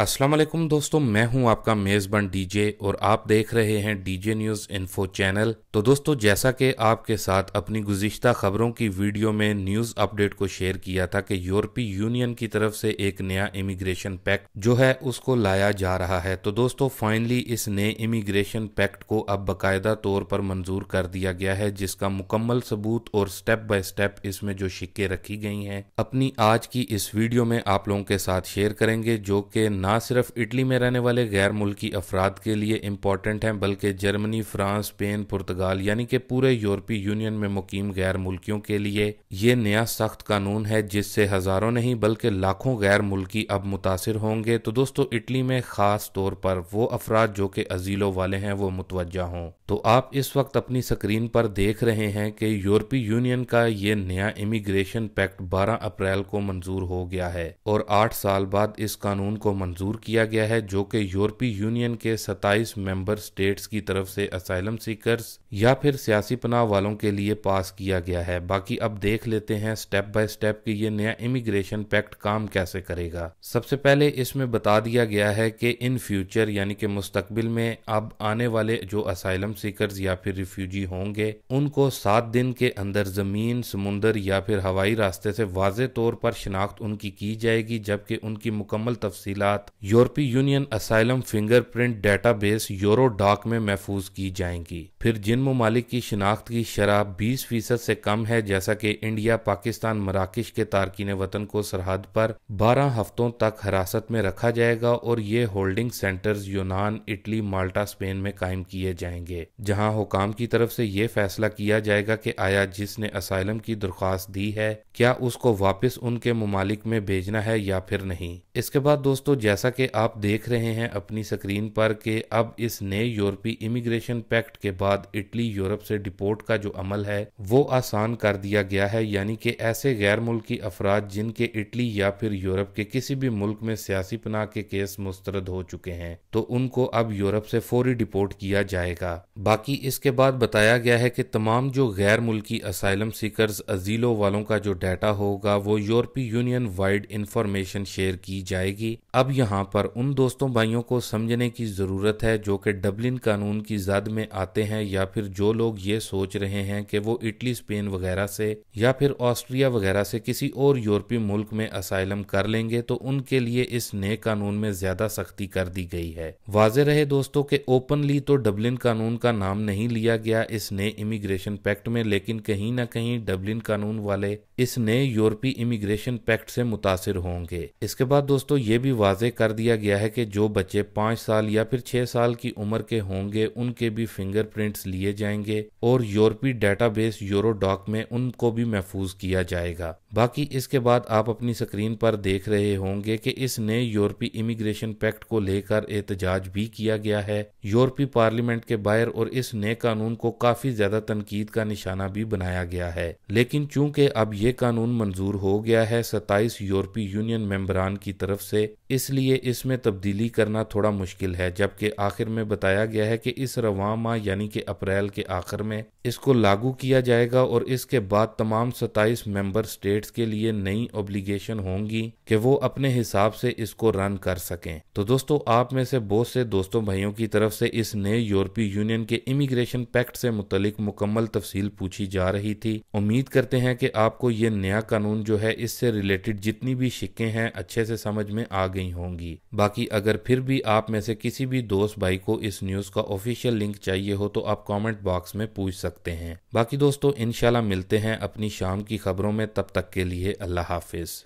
अस्सलाम वालेकुम दोस्तों मैं हूं आपका मेज़बान डीजे और आप देख रहे हैं डीजे न्यूज़ इन्फो चैनल तो दोस्तों जैसा कि आपके साथ अपनी गुज्तर खबरों की वीडियो में न्यूज़ अपडेट को शेयर किया था कि यूरोपीय यूनियन की तरफ से एक नया इमिग्रेशन पैक्ट जो है उसको लाया जा रहा है तो दोस्तों फाइनली इस नए इमिग्रेशन पैक्ट को अब बाकायदा तौर पर मंजूर कर दिया गया है जिसका मुकम्मल सबूत और स्टेप बाय स्टेप इसमें जो शिक्के रखी गई हैं अपनी आज की इस वीडियो में आप लोगों के साथ शेयर करेंगे जो कि ना सिर्फ इटली में रहने वाले गैर मुल्की अफराद के लिए इम्पॉर्टेंट हैं बल्कि जर्मनी फ्रांस स्पेन पुर्तगाल यानी कि पूरे यूरोपीय यूनियन में मुकीम गैर मुल्कियों के लिए ये नया सख्त कानून है जिससे हज़ारों नहीं बल्कि लाखों गैर मुल्की अब मुतासर होंगे तो दोस्तों इटली में ख़ास तौर पर वो अफराद जो कि अजीलों वाले हैं वो मुतवजा हों तो आप इस वक्त अपनी स्क्रीन पर देख रहे हैं कि यूरोपीय यूनियन का ये नया इमिग्रेशन पैक्ट 12 अप्रैल को मंजूर हो गया है और आठ साल बाद इस कानून को मंजूर मंजूर किया गया है जो कि यूरोपीय यूनियन के 27 मेंबर स्टेट्स की तरफ से असाइलम सीकर्स या फिर सियासी पनाह वालों के लिए पास किया गया है बाकी अब देख लेते हैं स्टेप बाय स्टेप कि ये नया इमिग्रेशन पैक्ट काम कैसे करेगा सबसे पहले इसमें बता दिया गया है कि इन फ्यूचर यानी कि मुस्तकबिल में अब आने वाले जो असाइलम सीकर्स या फिर रिफ्यूजी होंगे उनको सात दिन के अंदर जमीन समुन्दर या फिर हवाई रास्ते से वाज तौर पर शिनाख्त उनकी की जाएगी जबकि उनकी मुकम्मल तफसीलात साथ यूरोपीय Union asylum fingerprint database Eurodac में महफूज की जाएंगी फिर जिन ममालिक की शिनाख्त की शराब 20 फीसद से कम है जैसा कि इंडिया पाकिस्तान मराकश के तारकिन वतन को सरहद पर 12 हफ्तों तक हिरासत में रखा जाएगा और ये होल्डिंग सेंटर्स यूनान इटली माल्टा स्पेन में कायम किए जाएंगे जहाँ हुकाम की तरफ से ये फैसला किया जाएगा कि आया जिसने असाइलम की दरख्वास्त दी है क्या उसको वापस उनके ममालिक में भेजना है या फिर नहीं इसके बाद दोस्तों जैसा कि आप देख रहे हैं अपनी स्क्रीन पर कि अब इस नए यूरोपीय इमिग्रेशन पैक्ट के बाद इटली यूरोप से डिपोर्ट का जो अमल है वो आसान कर दिया गया है यानी कि ऐसे गैर मुल्की अफराद जिनके इटली या फिर यूरोप के किसी भी मुल्क में सियासी पनाह के केस मुस्तरद हो चुके हैं तो उनको अब यूरोप से फौरी डिपोर्ट किया जाएगा बाकी इसके बाद बताया गया है कि तमाम जो गैर मुल्की असाइलम सीकर्स अजीलो वालों का जो डाटा होगा वो यूरोपीय यूनियन वाइड इंफॉर्मेशन शेयर की जाएगी अब यहाँ यहाँ पर उन दोस्तों भाइयों को समझने की ज़रूरत है जो कि डबलिन कानून की जद में आते हैं या फिर जो लोग ये सोच रहे हैं कि वो इटली स्पेन वगैरह से या फिर ऑस्ट्रिया वगैरह से किसी और यूरोपीय मुल्क में असाइलम कर लेंगे तो उनके लिए इस नए कानून में ज़्यादा सख्ती कर दी गई है वाज रहे दोस्तों के ओपनली तो डबलिन कानून का नाम नहीं लिया गया इस नए इमिग्रेशन पैक्ट में लेकिन कहीं ना कहीं डबलिन कानून वाले इस नए यूरोपीय इमिग्रेशन पैक्ट से मुतासर होंगे इसके बाद दोस्तों ये भी वाजे कर दिया गया है कि जो बच्चे पाँच साल या फिर छः साल की उम्र के होंगे उनके भी फिंगरप्रिंट्स लिए जाएंगे और यूरोपीय डेटाबेस यूरोडॉक में उनको भी महफूज किया जाएगा बाकी इसके बाद आप अपनी स्क्रीन पर देख रहे होंगे कि इस नए यूरोपीय इमिग्रेशन पैक्ट को लेकर एहतजाज भी किया गया है यूरोपीय पार्लियामेंट के बाहर और इस नए कानून को काफी ज्यादा तनकीद का निशाना भी बनाया गया है लेकिन चूंकि अब ये कानून मंजूर हो गया है सत्ताईस यूरोपीय यूनियन मेम्बरान की तरफ से इसलिए इसमें तब्दीली करना थोड़ा मुश्किल है जबकि आखिर में बताया गया है कि इस रवा माह यानी कि अप्रैल के आखिर में इसको लागू किया जाएगा और इसके बाद तमाम सताइस मेंबर स्टेट्स के लिए नई ओब्लिगेशन होंगी कि वो अपने हिसाब से इसको रन कर सकें तो दोस्तों आप में से बहुत से दोस्तों भाइयों की तरफ से इस नए यूरोपीय यूनियन के इमिग्रेशन पैक्ट से मुतलिक मुकम्मल तफसील पूछी जा रही थी उम्मीद करते हैं कि आपको ये नया कानून जो है इससे रिलेटेड जितनी भी शिक्के हैं अच्छे से समझ में आ गई गई होंगी बाकी अगर फिर भी आप में से किसी भी दोस्त भाई को इस न्यूज का ऑफिशियल लिंक चाहिए हो तो आप कमेंट बॉक्स में पूछ सकते हैं बाकी दोस्तों इनशाला मिलते हैं अपनी शाम की खबरों में तब तक के लिए अल्लाह हाफिज